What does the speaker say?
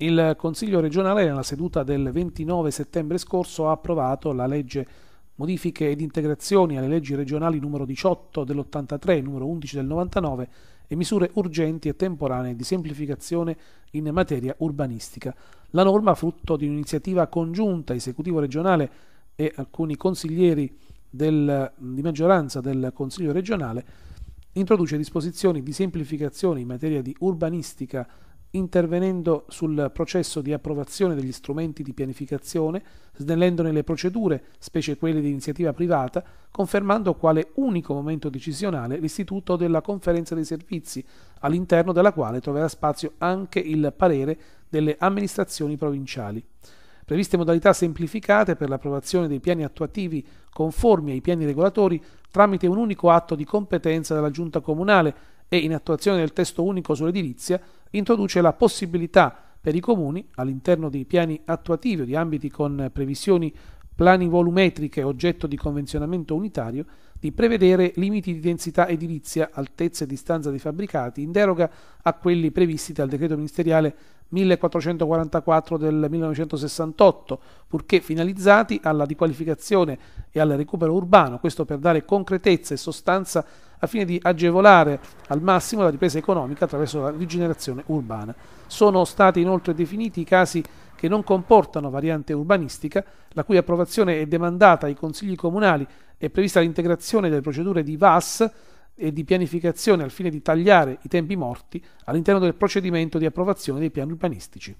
Il Consiglio regionale nella seduta del 29 settembre scorso ha approvato la legge modifiche ed integrazioni alle leggi regionali numero 18 dell'83 e numero 11 del 99 e misure urgenti e temporanee di semplificazione in materia urbanistica. La norma, frutto di un'iniziativa congiunta esecutivo regionale e alcuni consiglieri del, di maggioranza del Consiglio regionale, introduce disposizioni di semplificazione in materia di urbanistica intervenendo sul processo di approvazione degli strumenti di pianificazione, snellendone le procedure, specie quelle di iniziativa privata, confermando quale unico momento decisionale l'istituto della conferenza dei servizi, all'interno della quale troverà spazio anche il parere delle amministrazioni provinciali. Previste modalità semplificate per l'approvazione dei piani attuativi conformi ai piani regolatori tramite un unico atto di competenza della Giunta Comunale e in attuazione del testo unico sull'edilizia introduce la possibilità per i comuni, all'interno dei piani attuativi o di ambiti con previsioni plani volumetriche oggetto di convenzionamento unitario, di prevedere limiti di densità edilizia, altezza e distanza dei fabbricati in deroga a quelli previsti dal decreto ministeriale 1444 del 1968, purché finalizzati alla riqualificazione e al recupero urbano, questo per dare concretezza e sostanza al fine di agevolare al massimo la ripresa economica attraverso la rigenerazione urbana. Sono stati inoltre definiti i casi che non comportano variante urbanistica, la cui approvazione è demandata ai consigli comunali è prevista l'integrazione delle procedure di VAS e di pianificazione al fine di tagliare i tempi morti all'interno del procedimento di approvazione dei piani urbanistici.